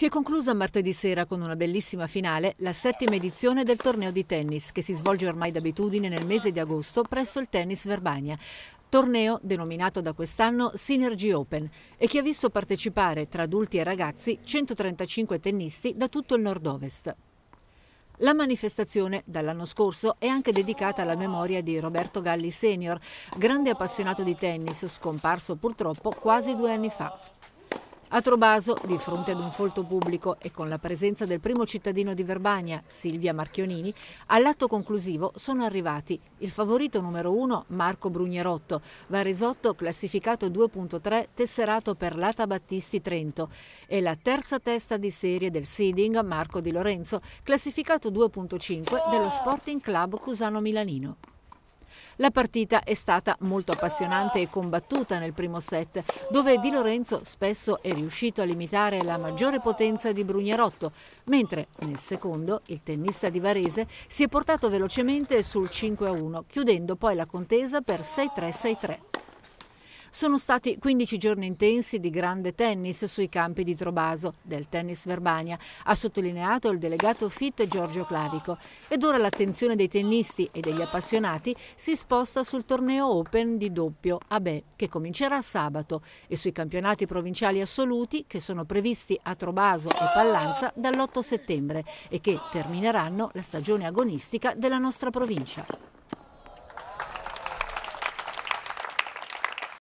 Si è conclusa martedì sera con una bellissima finale la settima edizione del torneo di tennis che si svolge ormai d'abitudine nel mese di agosto presso il Tennis Verbania. Torneo denominato da quest'anno Synergy Open e che ha visto partecipare tra adulti e ragazzi 135 tennisti da tutto il nord-ovest. La manifestazione dall'anno scorso è anche dedicata alla memoria di Roberto Galli Senior, grande appassionato di tennis, scomparso purtroppo quasi due anni fa. A Trobaso, di fronte ad un folto pubblico e con la presenza del primo cittadino di Verbania, Silvia Marchionini, all'atto conclusivo sono arrivati il favorito numero 1 Marco Brugnerotto, Varesotto classificato 2.3 tesserato per Lata Battisti Trento e la terza testa di serie del seeding Marco Di Lorenzo, classificato 2.5 dello Sporting Club Cusano Milanino. La partita è stata molto appassionante e combattuta nel primo set, dove Di Lorenzo spesso è riuscito a limitare la maggiore potenza di Brugnerotto, mentre nel secondo il tennista di Varese si è portato velocemente sul 5-1, chiudendo poi la contesa per 6-3-6-3. Sono stati 15 giorni intensi di grande tennis sui campi di Trobaso, del tennis Verbania, ha sottolineato il delegato FIT Giorgio Clavico. Ed ora l'attenzione dei tennisti e degli appassionati si sposta sul torneo Open di doppio Abe, che comincerà sabato, e sui campionati provinciali assoluti che sono previsti a Trobaso e Pallanza dall'8 settembre e che termineranno la stagione agonistica della nostra provincia.